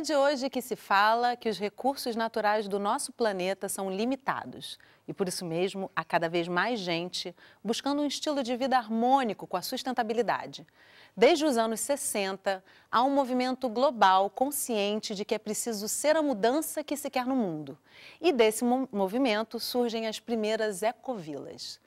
é de hoje que se fala que os recursos naturais do nosso planeta são limitados. E por isso mesmo, há cada vez mais gente buscando um estilo de vida harmônico com a sustentabilidade. Desde os anos 60, há um movimento global consciente de que é preciso ser a mudança que se quer no mundo. E desse movimento surgem as primeiras ecovilas.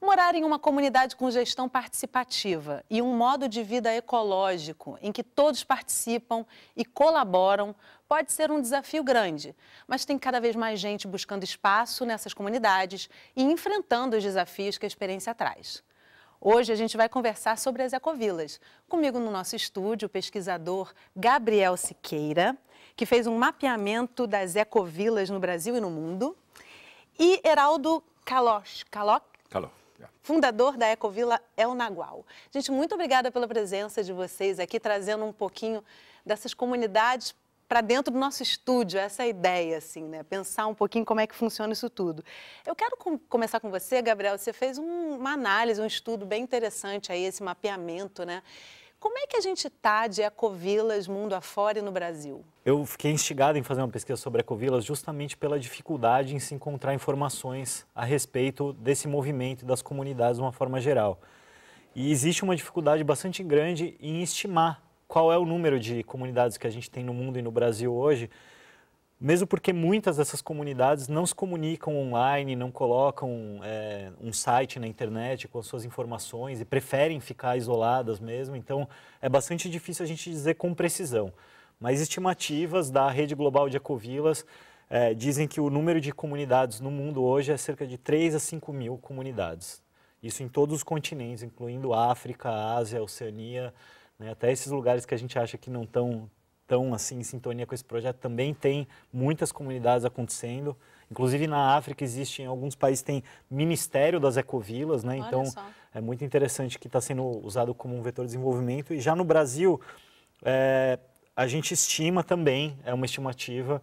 Morar em uma comunidade com gestão participativa e um modo de vida ecológico em que todos participam e colaboram pode ser um desafio grande, mas tem cada vez mais gente buscando espaço nessas comunidades e enfrentando os desafios que a experiência traz. Hoje a gente vai conversar sobre as ecovilas. Comigo no nosso estúdio, o pesquisador Gabriel Siqueira, que fez um mapeamento das ecovilas no Brasil e no mundo, e Heraldo Kalosh. Kaloch? Kaloch fundador da Ecovila El é Nagual. Gente, muito obrigada pela presença de vocês aqui, trazendo um pouquinho dessas comunidades para dentro do nosso estúdio, essa é ideia, assim, né? Pensar um pouquinho como é que funciona isso tudo. Eu quero com começar com você, Gabriel. Você fez um, uma análise, um estudo bem interessante aí, esse mapeamento, né? Como é que a gente está de ecovilas mundo afora e no Brasil? Eu fiquei instigado em fazer uma pesquisa sobre ecovilas justamente pela dificuldade em se encontrar informações a respeito desse movimento e das comunidades de uma forma geral. E existe uma dificuldade bastante grande em estimar qual é o número de comunidades que a gente tem no mundo e no Brasil hoje mesmo porque muitas dessas comunidades não se comunicam online, não colocam é, um site na internet com as suas informações e preferem ficar isoladas mesmo. Então, é bastante difícil a gente dizer com precisão. Mas estimativas da rede global de ecovilas é, dizem que o número de comunidades no mundo hoje é cerca de 3 a 5 mil comunidades. Isso em todos os continentes, incluindo África, Ásia, Oceania, né, até esses lugares que a gente acha que não estão estão assim em sintonia com esse projeto também tem muitas comunidades acontecendo. Inclusive na África existe, em alguns países tem Ministério das Ecovilas, né? Olha então só. é muito interessante que está sendo usado como um vetor de desenvolvimento. E já no Brasil é, a gente estima também, é uma estimativa,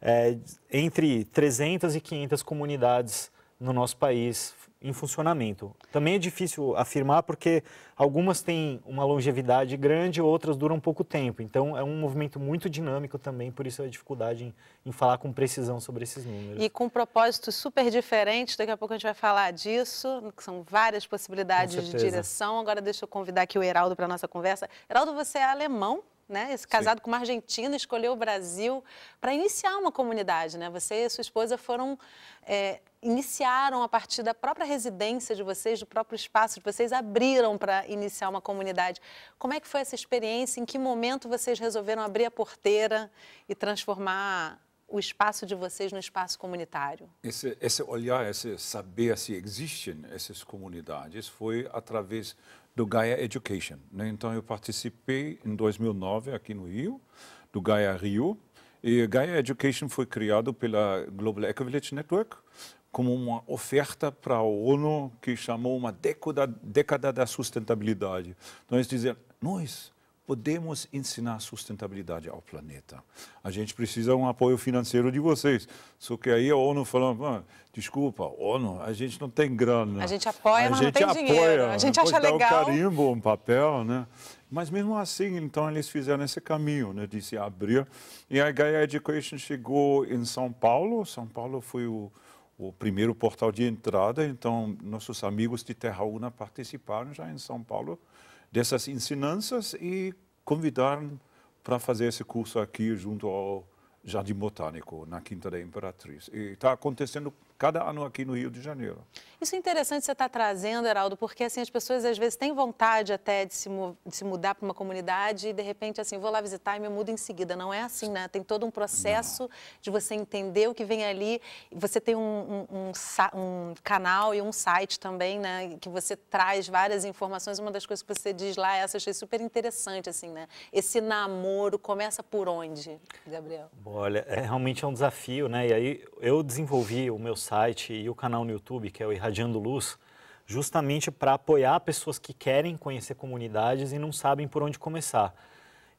é, entre 300 e 500 comunidades no nosso país em funcionamento. Também é difícil afirmar porque algumas têm uma longevidade grande, outras duram pouco tempo. Então é um movimento muito dinâmico também, por isso a dificuldade em, em falar com precisão sobre esses números. E com um propósitos super diferentes, daqui a pouco a gente vai falar disso, que são várias possibilidades de direção. Agora deixa eu convidar aqui o Heraldo para a nossa conversa. Heraldo, você é alemão? né? Esse casado Sim. com uma argentina escolheu o Brasil para iniciar uma comunidade, né? Você e sua esposa foram é, iniciaram a partir da própria residência de vocês, do próprio espaço de vocês, abriram para iniciar uma comunidade. Como é que foi essa experiência? Em que momento vocês resolveram abrir a porteira e transformar o espaço de vocês no espaço comunitário? Esse, esse olhar, esse saber se existem essas comunidades foi através do Gaia Education. Né? Então, eu participei em 2009 aqui no Rio, do Gaia Rio. E Gaia Education foi criado pela Global Eco Network como uma oferta para a ONU que chamou uma década, década da sustentabilidade. Então, eles diziam, nós podemos ensinar sustentabilidade ao planeta. A gente precisa de um apoio financeiro de vocês. Só que aí a ONU falando, ah, desculpa, ONU, a gente não tem grana. A gente apoia, a mas gente não tem apoia, dinheiro. A né? gente acha legal. Dar um carimbo, um papel, né? Mas mesmo assim, então, eles fizeram esse caminho né, de se abrir. E a Gaia Education chegou em São Paulo. São Paulo foi o, o primeiro portal de entrada. Então, nossos amigos de Terra Una participaram já em São Paulo dessas ensinanças e convidaram para fazer esse curso aqui junto ao Jardim Botânico, na Quinta da Imperatriz. E está acontecendo cada ano aqui no Rio de Janeiro. Isso é interessante você estar tá trazendo, Heraldo, porque assim, as pessoas às vezes têm vontade até de se, de se mudar para uma comunidade e de repente assim, vou lá visitar e me mudo em seguida. Não é assim, né? Tem todo um processo Não. de você entender o que vem ali. Você tem um, um, um, um, canal e um site também, né? Que você traz várias informações. Uma das coisas que você diz lá, essa achei super interessante, assim, né? Esse namoro começa por onde, Gabriel? Bom, Olha, é, realmente é um desafio, né? E aí eu desenvolvi o meu site e o canal no YouTube, que é o Irradiando Luz, justamente para apoiar pessoas que querem conhecer comunidades e não sabem por onde começar.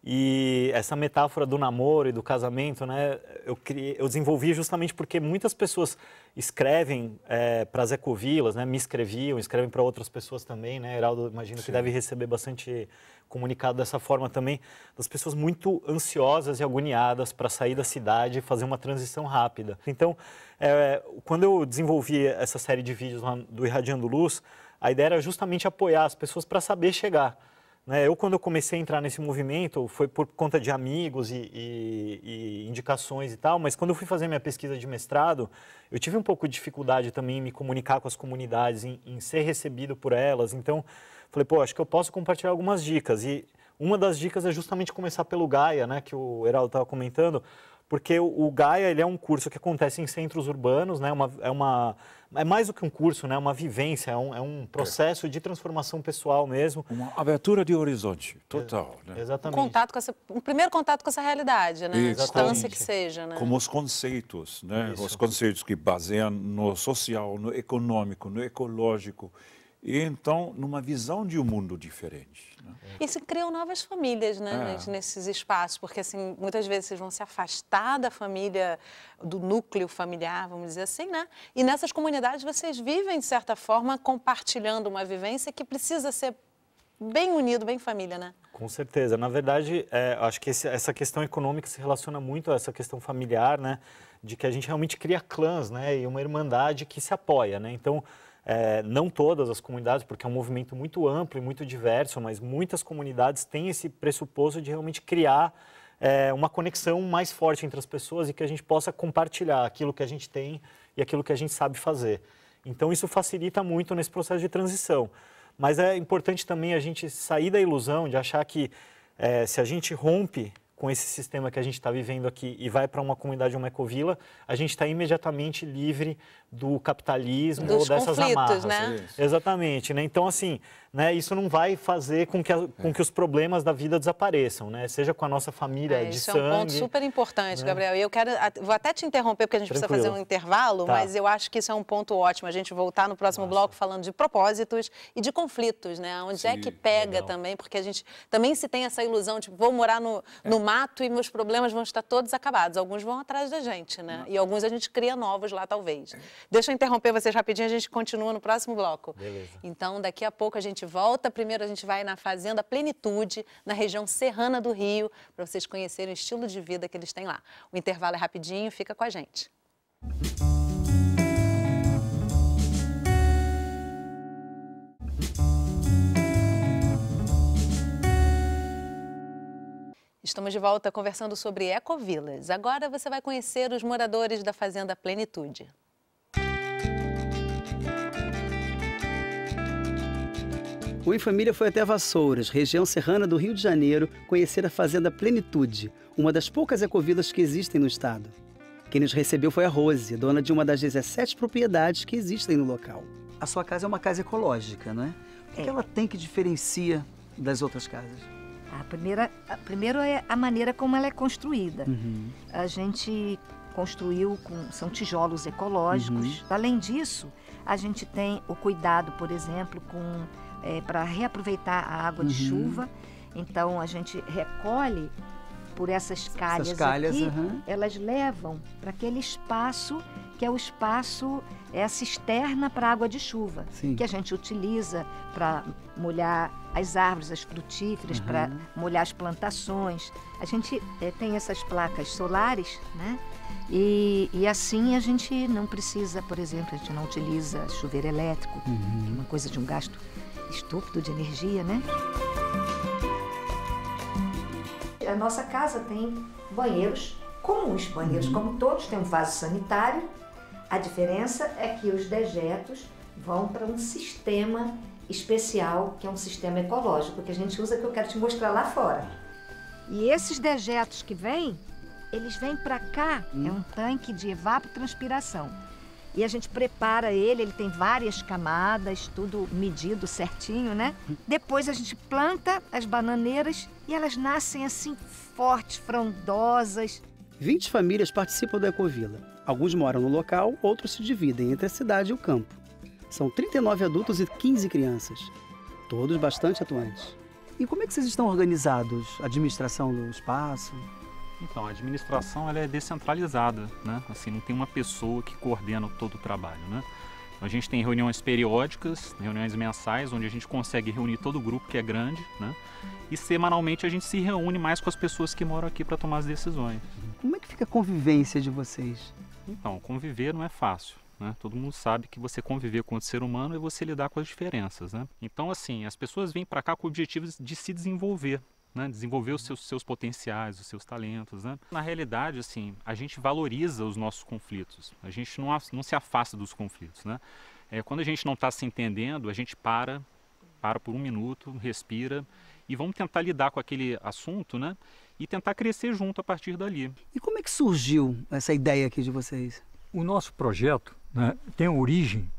E essa metáfora do namoro e do casamento, né, eu, criei, eu desenvolvi justamente porque muitas pessoas escrevem é, para Zé ecovilas, né, me escreviam, escrevem para outras pessoas também, né, Heraldo, imagino Sim. que deve receber bastante comunicado dessa forma também, das pessoas muito ansiosas e agoniadas para sair da cidade e fazer uma transição rápida. Então, é, quando eu desenvolvi essa série de vídeos lá do Irradiando Luz, a ideia era justamente apoiar as pessoas para saber chegar né? Eu, quando eu comecei a entrar nesse movimento, foi por conta de amigos e, e, e, indicações e tal, mas quando eu fui fazer minha pesquisa de mestrado, eu tive um pouco de dificuldade também em me comunicar com as comunidades, em, em ser recebido por elas. Então, falei, pô, acho que eu posso compartilhar algumas dicas. E uma das dicas é justamente começar pelo Gaia, né, que o Heraldo estava comentando, porque o, o Gaia ele é um curso que acontece em centros urbanos, né, uma, é uma é mais do que um curso, né? É uma vivência, é um, é um processo é. de transformação pessoal mesmo. Uma abertura de horizonte total, é, né? Exatamente. Um, contato com essa, um primeiro contato com essa realidade, né? Exatamente. A distância que seja, né? Como os conceitos, né? Os conceitos que baseiam no social, no econômico, no ecológico e então numa visão de um mundo diferente. Né? E se criam novas famílias né, é. nesses espaços, porque assim, muitas vezes vocês vão se afastar da família, do núcleo familiar, vamos dizer assim, né? E nessas comunidades vocês vivem, de certa forma, compartilhando uma vivência que precisa ser bem unido, bem família, né? Com certeza. Na verdade, é, acho que esse, essa questão econômica se relaciona muito a essa questão familiar, né? De que a gente realmente cria clãs, né? E uma irmandade que se apoia, né? Então, é, não todas as comunidades, porque é um movimento muito amplo e muito diverso, mas muitas comunidades têm esse pressuposto de realmente criar é, uma conexão mais forte entre as pessoas e que a gente possa compartilhar aquilo que a gente tem e aquilo que a gente sabe fazer. Então, isso facilita muito nesse processo de transição. Mas é importante também a gente sair da ilusão de achar que é, se a gente rompe com esse sistema que a gente está vivendo aqui e vai para uma comunidade, uma ecovila, a gente está imediatamente livre do capitalismo Dos ou dessas amarras. Né? Exatamente, né? Então, assim, né, isso não vai fazer com que, a, com é. que os problemas da vida desapareçam, né? Seja com a nossa família é, de isso sangue. Isso é um ponto super importante, né? Gabriel. E eu quero, vou até te interromper porque a gente Tranquilo. precisa fazer um intervalo, tá. mas eu acho que isso é um ponto ótimo. A gente voltar no próximo nossa. bloco falando de propósitos e de conflitos, né? Onde é Sim, é que pega legal. também, porque a gente também se tem essa ilusão, tipo, vou morar no, é. no mar mato e meus problemas vão estar todos acabados. Alguns vão atrás da gente, né? Uhum. E alguns a gente cria novos lá, talvez. Deixa eu interromper vocês rapidinho, a gente continua no próximo bloco. Beleza. Então, daqui a pouco a gente volta. Primeiro a gente vai na Fazenda Plenitude, na região serrana do Rio, para vocês conhecerem o estilo de vida que eles têm lá. O intervalo é rapidinho, fica com a gente. Música Estamos de volta conversando sobre ecovilas. Agora você vai conhecer os moradores da Fazenda Plenitude. O Em Família foi até Vassouras, região serrana do Rio de Janeiro, conhecer a Fazenda Plenitude, uma das poucas ecovilas que existem no estado. Quem nos recebeu foi a Rose, dona de uma das 17 propriedades que existem no local. A sua casa é uma casa ecológica, não é? O que é. ela tem que diferencia das outras casas? A primeira, a, primeiro é a maneira como ela é construída. Uhum. A gente construiu com são tijolos ecológicos. Uhum. Além disso, a gente tem o cuidado, por exemplo, com é, para reaproveitar a água uhum. de chuva. Então a gente recolhe por essas calhas, essas calhas aqui, elas levam para aquele espaço que é o espaço, é a cisterna para água de chuva, Sim. que a gente utiliza para molhar as árvores, as frutíferas, uhum. para molhar as plantações. A gente é, tem essas placas solares, né? E, e, assim a gente não precisa, por exemplo, a gente não utiliza chuveiro elétrico, uhum. que é uhum. uma coisa de um gasto estúpido de energia, né? A nossa casa tem banheiros comuns, banheiros uhum. como todos, tem um vaso sanitário a diferença é que os dejetos vão para um sistema especial, que é um sistema ecológico, que a gente usa, que eu quero te mostrar lá fora. E esses dejetos que vêm, eles vêm para cá, hum. é um hum. tanque de evapotranspiração. E a gente prepara ele, ele tem várias camadas, tudo medido certinho, né? Depois a gente planta as bananeiras e elas nascem assim fortes, frondosas. 20 famílias participam da Ecovila Alguns moram no local, outros se dividem entre a cidade e o campo. São 39 adultos e 15 crianças, todos bastante atuantes. E como é que vocês estão organizados? administração do espaço? Então, a administração ela é descentralizada, né? Assim, não tem uma pessoa que coordena todo o trabalho, né? Então, a gente tem reuniões periódicas, reuniões mensais, onde a gente consegue reunir todo o grupo que é grande, né? E semanalmente a gente se reúne mais com as pessoas que moram aqui para tomar as decisões. Como é que fica a convivência de vocês? Então, conviver não é fácil. Né? Todo mundo sabe que você conviver com o ser humano é você lidar com as diferenças. Né? Então, assim, as pessoas vêm para cá com o objetivo de se desenvolver, né? desenvolver os seus, uhum. seus, potenciais, os seus talentos. Né? Na realidade, assim, a gente valoriza os nossos conflitos, a gente não, não se afasta dos conflitos. Né? É, quando a gente não está se entendendo, a gente para, para por um minuto, respira e vamos tentar lidar com aquele assunto né? e tentar crescer junto a partir dali. E como é que surgiu essa ideia aqui de vocês? O nosso projeto né, tem origem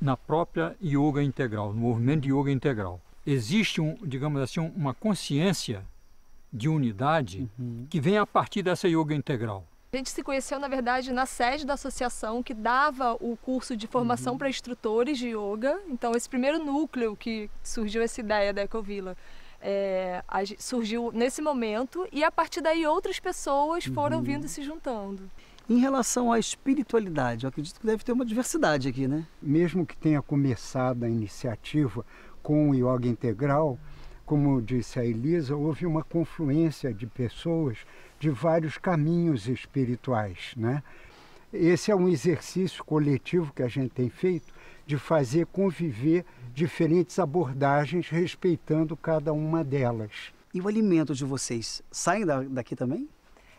na própria yoga integral, no movimento de yoga integral. Existe, um, digamos assim, uma consciência de unidade uhum. que vem a partir dessa yoga integral. A gente se conheceu, na verdade, na sede da associação que dava o curso de formação uhum. para instrutores de yoga. Então, esse primeiro núcleo que surgiu essa ideia da Ecovila é, surgiu nesse momento e a partir daí outras pessoas foram uhum. vindo se juntando. Em relação à espiritualidade, eu acredito que deve ter uma diversidade aqui, né? Mesmo que tenha começado a iniciativa com o yoga integral, como disse a Elisa, houve uma confluência de pessoas de vários caminhos espirituais. Né? Esse é um exercício coletivo que a gente tem feito de fazer conviver diferentes abordagens, respeitando cada uma delas. E o alimento de vocês sai daqui também?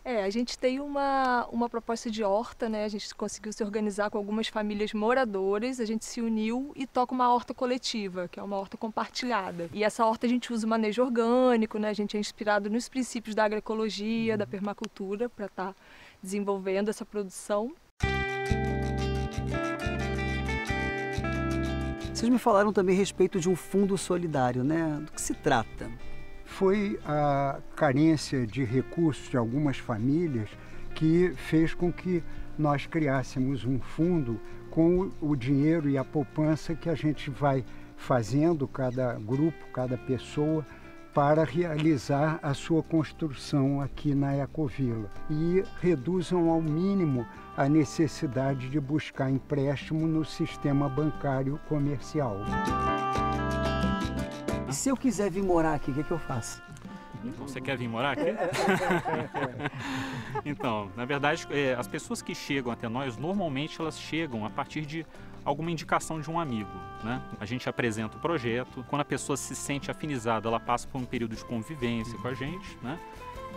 É, a gente tem uma, uma proposta de horta, né? A gente conseguiu se organizar com algumas famílias moradoras, a gente se uniu e toca uma horta coletiva, que é uma horta compartilhada. E essa horta a gente usa o manejo orgânico, né? A gente é inspirado nos princípios da agroecologia, da permacultura, para estar tá desenvolvendo essa produção. Vocês me falaram também a respeito de um fundo solidário, né? Do que se trata? foi a carência de recursos de algumas famílias que fez com que nós criássemos um fundo com o dinheiro e a poupança que a gente vai fazendo, cada grupo, cada pessoa, para realizar a sua construção aqui na Ecovila e reduzam ao mínimo a necessidade de buscar empréstimo no sistema bancário comercial. E se eu quiser vir morar aqui, o que, é que eu faço? Então, você quer vir morar aqui? então, na verdade, é, as pessoas que chegam até nós, normalmente elas chegam a partir de alguma indicação de um amigo. Né? A gente apresenta o projeto, quando a pessoa se sente afinizada, ela passa por um período de convivência uhum. com a gente, né?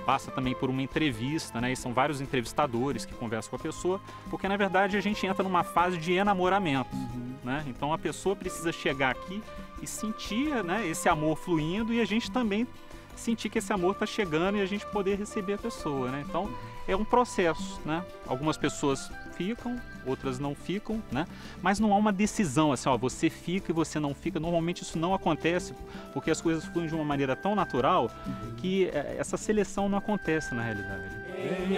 passa também por uma entrevista, né? E são vários entrevistadores que conversam com a pessoa, porque na verdade a gente entra numa fase de enamoramento, uhum. né? Então a pessoa precisa chegar aqui e sentir, né, esse amor fluindo e a gente também sentir que esse amor está chegando e a gente poder receber a pessoa, né? Então é um processo, né? Algumas pessoas ficam, outras não ficam, né? Mas não há uma decisão assim, ó, você fica e você não fica. Normalmente isso não acontece, porque as coisas fluem de uma maneira tão natural uhum. que é, essa seleção não acontece na realidade. Em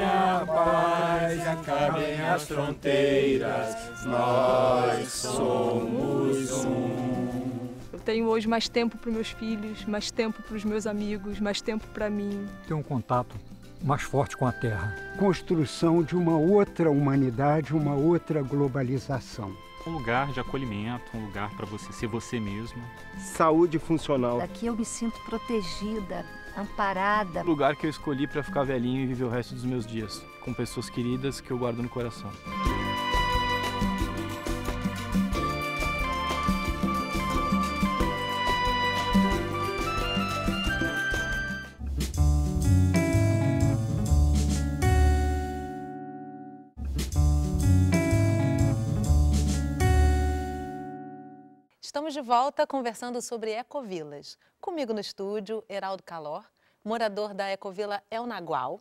paz acabem as fronteiras, nós somos um. Eu tenho hoje mais tempo para meus filhos, mais tempo para os meus amigos, mais tempo para mim. Ter um contato mais forte com a terra. Construção de uma outra humanidade, uma outra globalização. Um lugar de acolhimento, um lugar para você ser você mesmo. Saúde funcional. Aqui eu me sinto protegida, amparada. O lugar que eu escolhi para ficar velhinho e viver o resto dos meus dias, com pessoas queridas que eu guardo no coração. de volta conversando sobre ecovilas. Comigo no estúdio, Heraldo Calor, morador da ecovila El Nagual,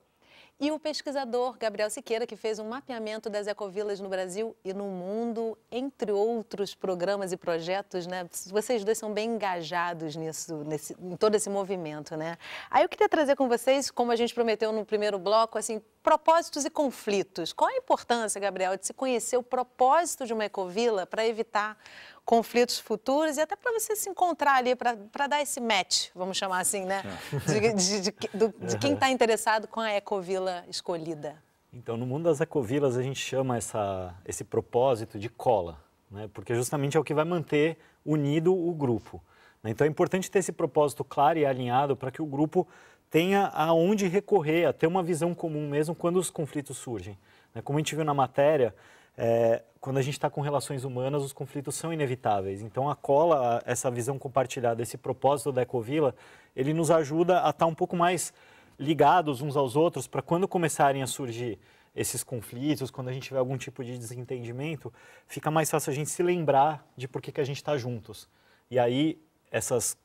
e o pesquisador Gabriel Siqueira, que fez um mapeamento das ecovilas no Brasil e no mundo, entre outros programas e projetos, né? Vocês dois são bem engajados nisso, nesse, em todo esse movimento, né? Aí eu queria trazer com vocês, como a gente prometeu no primeiro bloco, assim, Propósitos e conflitos. Qual a importância, Gabriel, de se conhecer o propósito de uma ecovila para evitar conflitos futuros e até para você se encontrar ali, para dar esse match, vamos chamar assim, né? De, de, de, de quem está interessado com a ecovila escolhida. Então, no mundo das ecovilas, a gente chama essa, esse propósito de cola, né? porque justamente é o que vai manter unido o grupo. Né? Então, é importante ter esse propósito claro e alinhado para que o grupo tenha aonde recorrer, a ter uma visão comum mesmo quando os conflitos surgem. Né? Como a gente viu na matéria, é, quando a gente está com relações humanas, os conflitos são inevitáveis. Então, a cola, essa visão compartilhada, esse propósito da Ecovila, ele nos ajuda a estar tá um pouco mais ligados uns aos outros para quando começarem a surgir esses conflitos, quando a gente tiver algum tipo de desentendimento, fica mais fácil a gente se lembrar de por que, que a gente está juntos. E aí, essas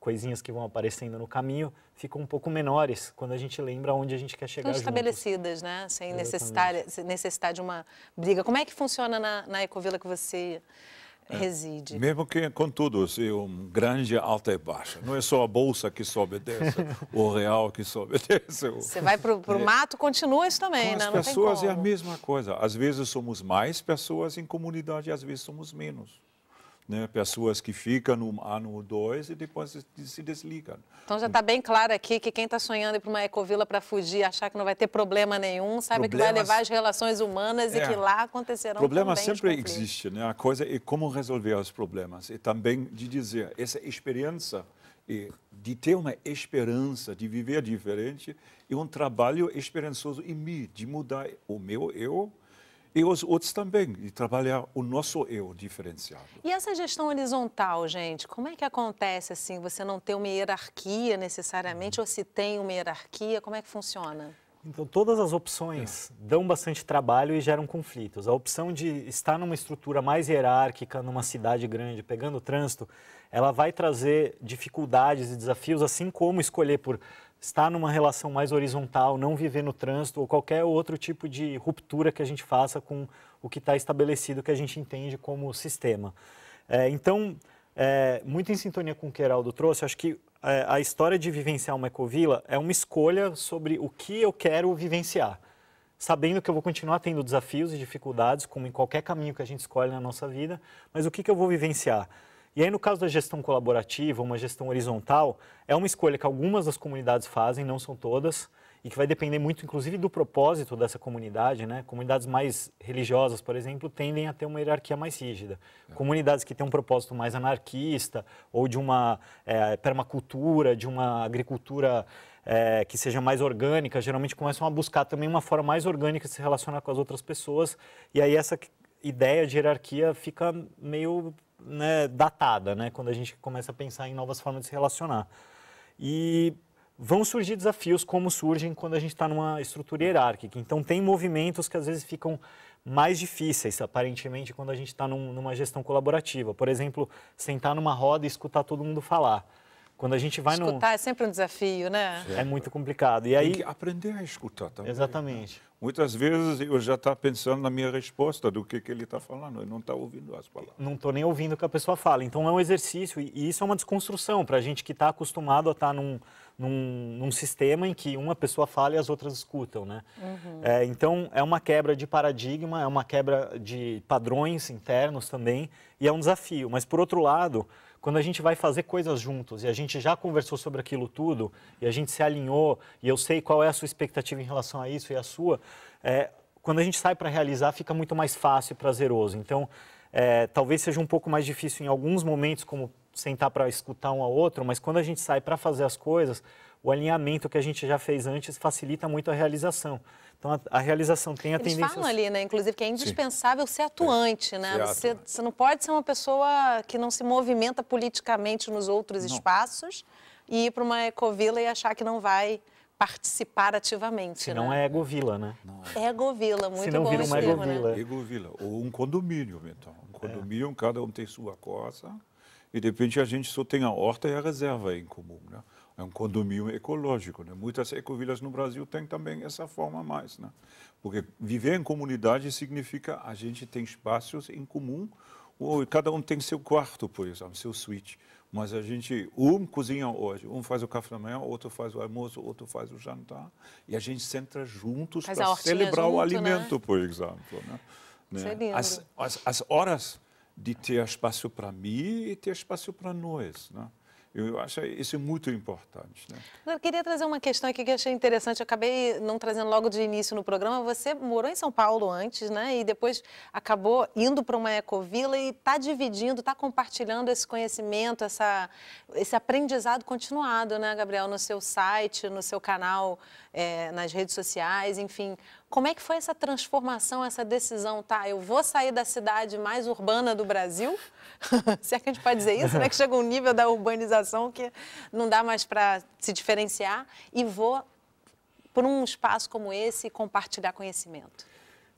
coisinhas que vão aparecendo no caminho ficam um pouco menores quando a gente lembra onde a gente quer chegar. Estão estabelecidas, né? Sem necessitar, necessitar de uma briga. Como é que funciona na, na Ecovila que você é, reside. É, mesmo que, contudo, se um grande alta e baixa. Não é só a bolsa que sobe e desce, o real que sobe e desce. Você vai para o é. mato, continua isso também, Com né? As pessoas é a mesma coisa. Às vezes somos mais pessoas em comunidade, às vezes somos menos né, pessoas que ficam no ano ou dois e depois se desligam. Então já está bem claro aqui que quem está sonhando ir para uma ecovila para fugir, achar que não vai ter problema nenhum, sabe Problemas... que vai levar as relações humanas é. e que é. lá acontecerão Problema sempre existe, né? A coisa é como resolver os problemas e também de dizer essa experiência de ter uma esperança de viver diferente e um trabalho esperançoso em mim, de mudar o meu eu e os outros também, e trabalhar o nosso eu diferenciado. E essa gestão horizontal, gente, como é que acontece assim? Você não tem uma hierarquia necessariamente, uhum. ou se tem uma hierarquia, como é que funciona? Então, todas as opções é. dão bastante trabalho e geram conflitos. A opção de estar numa estrutura mais hierárquica, numa cidade grande, pegando trânsito, ela vai trazer dificuldades e desafios, assim como escolher por estar numa relação mais horizontal, não viver no trânsito ou qualquer outro tipo de ruptura que a gente faça com o que está estabelecido, que a gente entende como sistema. É, então, é, muito em sintonia com o que Heraldo trouxe, acho que é, a história de vivenciar uma ecovila é uma escolha sobre o que eu quero vivenciar. Sabendo que eu vou continuar tendo desafios e dificuldades, como em qualquer caminho que a gente escolhe na nossa vida, mas o que, que eu vou vivenciar? E aí, no caso da gestão colaborativa, uma gestão horizontal, é uma escolha que algumas das comunidades fazem, não são todas, e que vai depender muito, inclusive, do propósito dessa comunidade. Né? Comunidades mais religiosas, por exemplo, tendem a ter uma hierarquia mais rígida. É. Comunidades que têm um propósito mais anarquista ou de uma é, permacultura, de uma agricultura é, que seja mais orgânica, geralmente começam a buscar também uma forma mais orgânica de se relacionar com as outras pessoas. E aí essa ideia de hierarquia fica meio né, datada, né, quando a gente começa a pensar em novas formas de se relacionar. E vão surgir desafios como surgem quando a gente está numa estrutura hierárquica. Então, tem movimentos que às vezes ficam mais difíceis, aparentemente, quando a gente está num, numa gestão colaborativa. Por exemplo, sentar numa roda e escutar todo mundo falar. Quando a gente vai escutar no. Escutar é sempre um desafio, né? Certo. É muito complicado. E aí... Tem que aprender a escutar também. Né? Exatamente. Muitas vezes eu já estou tá pensando na minha resposta do que, que ele está falando, eu não está ouvindo as palavras. Não estou nem ouvindo o que a pessoa fala. Então é um exercício e isso é uma desconstrução para a gente que está acostumado a estar tá num, num, num, sistema em que uma pessoa fala e as outras escutam, né? Uhum. É, então é uma quebra de paradigma, é uma quebra de padrões internos também e é um desafio. Mas por outro lado quando a gente vai fazer coisas juntos e a gente já conversou sobre aquilo tudo e a gente se alinhou e eu sei qual é a sua expectativa em relação a isso e a sua, é, quando a gente sai para realizar fica muito mais fácil e prazeroso. Então, é, talvez seja um pouco mais difícil em alguns momentos, como sentar para escutar um ao outro, mas quando a gente sai para fazer as coisas, o alinhamento que a gente já fez antes facilita muito a realização. Então, a, a realização tem a Eles tendência... Eles falam ali, né, inclusive, que é indispensável Sim. ser atuante, é. né? Ser você, você, não pode ser uma pessoa que não se movimenta politicamente nos outros não. espaços e ir para uma ecovila e achar que não vai participar ativamente. Se não é ego vila, né? É. vila, né? é. muito Se não bom vira uma termo, vila Né? ou um condomínio, então. Um condomínio, é. cada um tem sua coisa e de repente a gente só tem a horta e a reserva em comum, né? É um condomínio ecológico, né? Muitas ecovilas no Brasil têm também essa forma mais, né? Porque viver em comunidade significa a gente tem espaços em comum, ou cada um tem seu quarto, por exemplo, seu suíte. Mas a gente, um cozinha hoje, um faz o café da manhã, outro faz o almoço, outro faz o jantar. E a gente senta juntos para celebrar junto, o né? alimento, né? por exemplo. Né? É né? As, as, as horas de ter espaço para mim e ter espaço para nós, né? Eu acho isso muito importante. Né? Eu queria trazer uma questão aqui que achei interessante. Eu acabei não trazendo logo de início no programa. Você morou em São Paulo antes, né? E depois acabou indo para uma ecovila e está dividindo, está compartilhando esse conhecimento, essa, esse aprendizado continuado, né, Gabriel? No seu site, no seu canal, é, nas redes sociais, enfim. Como é que foi essa transformação, essa decisão, tá? Eu vou sair da cidade mais urbana do Brasil? Se é que a gente pode dizer isso, né? Que chega um nível da urbanização que não dá mais para se diferenciar e vou por um espaço como esse compartilhar conhecimento.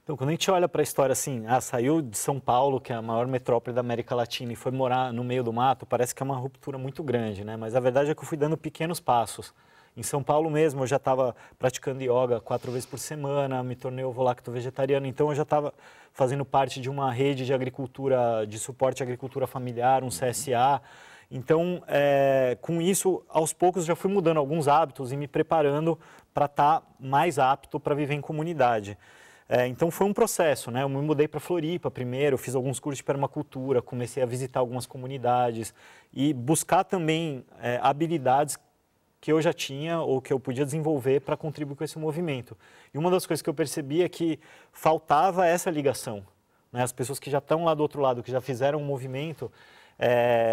Então, quando a gente olha para a história assim, ah, saiu de São Paulo, que é a maior metrópole da América Latina, e foi morar no meio do mato, parece que é uma ruptura muito grande, né? Mas a verdade é que eu fui dando pequenos passos. Em São Paulo mesmo, eu já estava praticando yoga quatro vezes por semana, me tornei ovolacto vegetariano, então eu já estava fazendo parte de uma rede de agricultura, de suporte à agricultura familiar, um CSA. Então, é, com isso, aos poucos já fui mudando alguns hábitos e me preparando para estar tá mais apto para viver em comunidade. É, então foi um processo, né? Eu me mudei para Floripa primeiro, fiz alguns cursos de permacultura, comecei a visitar algumas comunidades e buscar também é, habilidades que eu já tinha ou que eu podia desenvolver para contribuir com esse movimento. E uma das coisas que eu percebi é que faltava essa ligação. Né? As pessoas que já estão lá do outro lado, que já fizeram um movimento,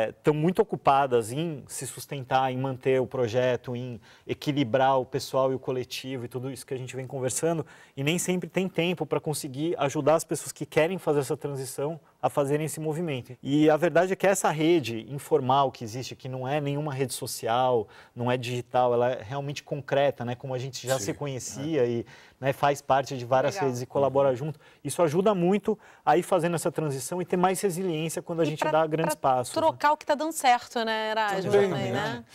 estão é, muito ocupadas em se sustentar, em manter o projeto, em equilibrar o pessoal e o coletivo e tudo isso que a gente vem conversando, e nem sempre tem tempo para conseguir ajudar as pessoas que querem fazer essa transição a fazerem esse movimento. E a verdade é que essa rede informal que existe, que não é nenhuma rede social, não é digital, ela é realmente concreta, né? Como a gente já Sim, se é. conhecia é. e né, faz parte de várias Legal. redes e colabora junto. Isso ajuda muito a ir fazendo essa transição e ter mais resiliência quando a e gente pra, dá grandes passos passos. Né? Trocar o que está dando certo, né, Erasmo? Também, né? né?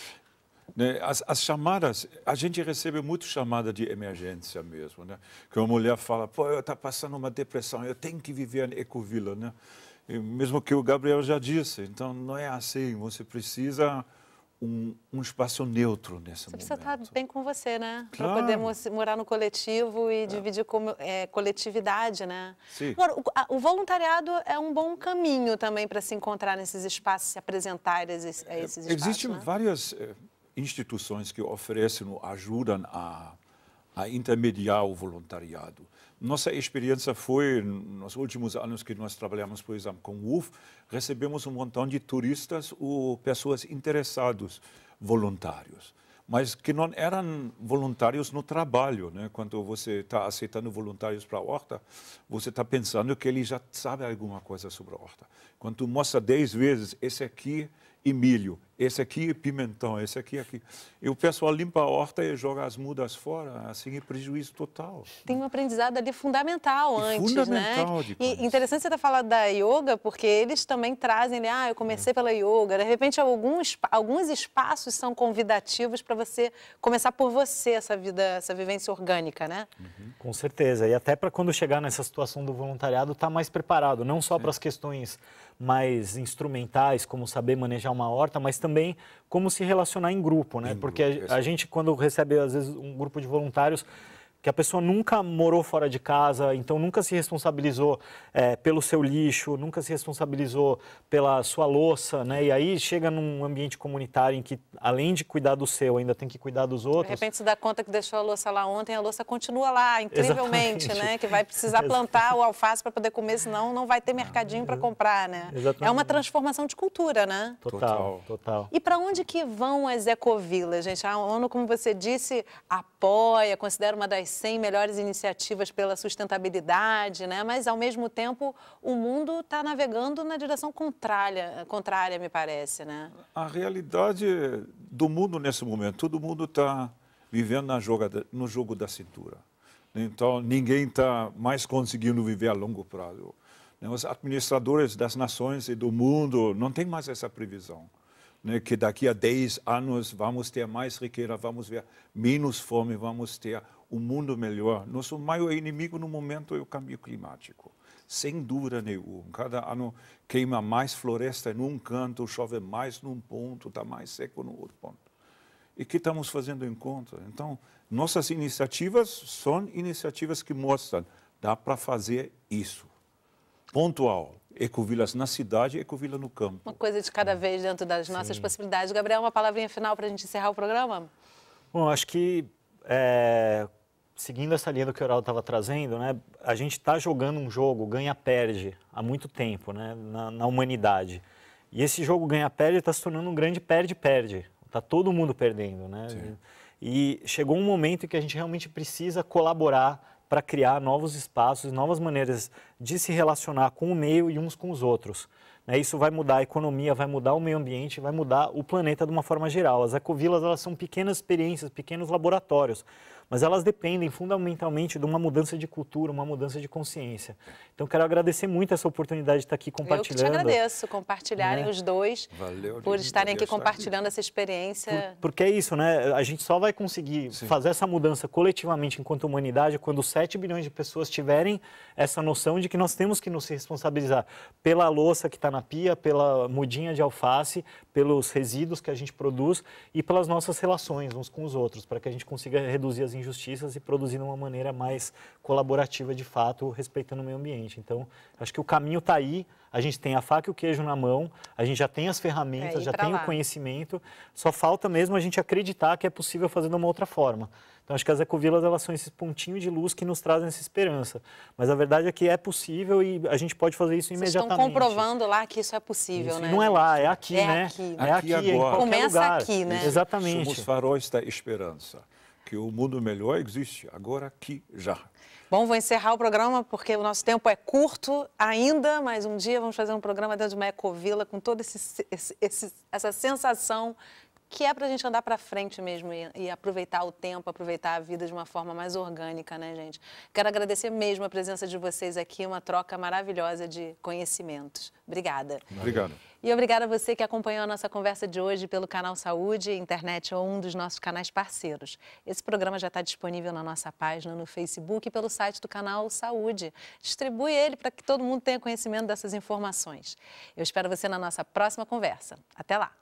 né? As, as, chamadas, a gente recebe muito chamada de emergência mesmo, né? Que uma mulher fala, pô, eu estou tá passando uma depressão, eu tenho que viver na ecovila, né? E mesmo que o Gabriel já disse, então não é assim, você precisa um, um, espaço neutro nesse você momento. Você precisa estar bem com você, né? Claro. Para poder morar no coletivo e é. dividir é, coletividade, né? Sim. Agora, o, a, o, voluntariado é um bom caminho também para se encontrar nesses espaços, se apresentar a esses, a é, esses espaços. Existem né? várias é, instituições que oferecem, ajudam a, a intermediar o voluntariado. Nossa experiência foi, nos últimos anos que nós trabalhamos, por exemplo, com o UF, recebemos um montão de turistas ou pessoas interessadas, voluntários mas que não eram voluntários no trabalho. Né? Quando você está aceitando voluntários para a horta, você está pensando que ele já sabe alguma coisa sobre a horta. Quando mostra dez vezes esse aqui e milho, esse aqui é pimentão, esse aqui aqui. E o pessoal limpa a horta e joga as mudas fora, assim, é prejuízo total. Tem um aprendizado ali fundamental e antes, né? fundamental, né? Depois. E interessante você ter tá falando da yoga, porque eles também trazem, né? ah, eu comecei é. pela yoga. De repente, alguns, alguns espaços são convidativos para você começar por você essa vida, essa vivência orgânica, né? Uhum. Com certeza. E até para quando chegar nessa situação do voluntariado, tá mais preparado, não só para as questões mais instrumentais, como saber manejar uma horta, mas também como se relacionar em grupo, né? Porque a, a gente, quando recebe, às vezes, um grupo de voluntários, que a pessoa nunca morou fora de casa, então nunca se responsabilizou é, pelo seu lixo, nunca se responsabilizou pela sua louça, né? E aí chega num ambiente comunitário em que, além de cuidar do seu, ainda tem que cuidar dos outros. De repente se dá conta que deixou a louça lá ontem, a louça continua lá, incrivelmente, Exatamente. né? Que vai precisar plantar o alface para poder comer, senão não vai ter mercadinho para ah, comprar, né? Exatamente. É uma transformação de cultura, né? Total, total. E para onde que vão as ecovilas, gente? A ah, ONU, como você disse, apoia, considera uma das 100 melhores iniciativas pela sustentabilidade, né? mas, ao mesmo tempo, o mundo está navegando na direção contrária, contrária, me parece. Né? A realidade do mundo nesse momento, todo mundo está vivendo na jogada, no jogo da cintura. Então, ninguém está mais conseguindo viver a longo prazo. Né, os administradores das nações e do mundo não têm mais essa previsão. Né, que daqui a 10 anos vamos ter mais riqueza, vamos ver menos fome, vamos ter um mundo melhor. Nosso maior inimigo no momento é o cambio climático. Sem dúvida nenhuma. Cada ano queima mais floresta em um canto, chove mais num ponto, está mais seco no outro ponto. E que estamos fazendo em conta? Então, nossas iniciativas são iniciativas que mostram dá para fazer isso. Pontual. Ecovilas na cidade, ecovila no campo. Uma coisa de cada vez dentro das nossas Sim. possibilidades. Gabriel, uma palavrinha final para a gente encerrar o programa? Bom, acho que é, seguindo essa linha do que o Heraldo estava trazendo, né, a gente está jogando um jogo ganha-perde há muito tempo né, na, na humanidade. E esse jogo ganha-perde está se tornando um grande perde-perde. Está todo mundo perdendo. Né? E chegou um momento em que a gente realmente precisa colaborar para criar novos espaços, novas maneiras de se relacionar com o meio e uns com os outros. Né? Isso vai mudar a economia, vai mudar o meio ambiente, vai mudar o planeta de uma forma geral. As ecovilas elas são pequenas experiências, pequenos laboratórios mas elas dependem fundamentalmente de uma mudança de cultura, uma mudança de consciência. Então, quero agradecer muito essa oportunidade de estar aqui compartilhando. Eu te agradeço, compartilharem né? os dois, Valeu, por estarem aqui compartilhando aqui. essa experiência. Por, porque é isso, né? A gente só vai conseguir Sim. fazer essa mudança coletivamente enquanto humanidade quando 7 bilhões de pessoas tiverem essa noção de que nós temos que nos responsabilizar pela louça que está na pia, pela mudinha de alface, pelos resíduos que a gente produz e pelas nossas relações uns com os outros, para que a gente consiga reduzir as injustiças e produzir de uma maneira mais colaborativa de fato, respeitando o meio ambiente. Então, acho que o caminho está aí, a gente tem a faca e o queijo na mão, a gente já tem as ferramentas, é, já tem lá. o conhecimento, só falta mesmo a gente acreditar que é possível fazer de uma outra forma. Então, acho que as ecovilas elas são esses pontinhos de luz que nos trazem essa esperança. Mas a verdade é que é possível e a gente pode fazer isso Vocês imediatamente. estão comprovando lá que isso é possível, isso. né? Não é lá, é aqui, é né? Aqui, É aqui, aqui agora. Começa lugar. aqui, né? Exatamente. Somos faróis da esperança que o mundo melhor existe agora aqui já. Bom, vou encerrar o programa porque o nosso tempo é curto ainda, mas um dia vamos fazer um programa dentro de uma ecovila com toda esse, esse, essa sensação que é para a gente andar para frente mesmo e, e, aproveitar o tempo, aproveitar a vida de uma forma mais orgânica, né, gente? Quero agradecer mesmo a presença de vocês aqui, uma troca maravilhosa de conhecimentos. Obrigada. Obrigado. E obrigada a você que acompanhou a nossa conversa de hoje pelo canal Saúde, internet ou é um dos nossos canais parceiros. Esse programa já está disponível na nossa página no Facebook e pelo site do canal Saúde. Distribui ele para que todo mundo tenha conhecimento dessas informações. Eu espero você na nossa próxima conversa. Até lá!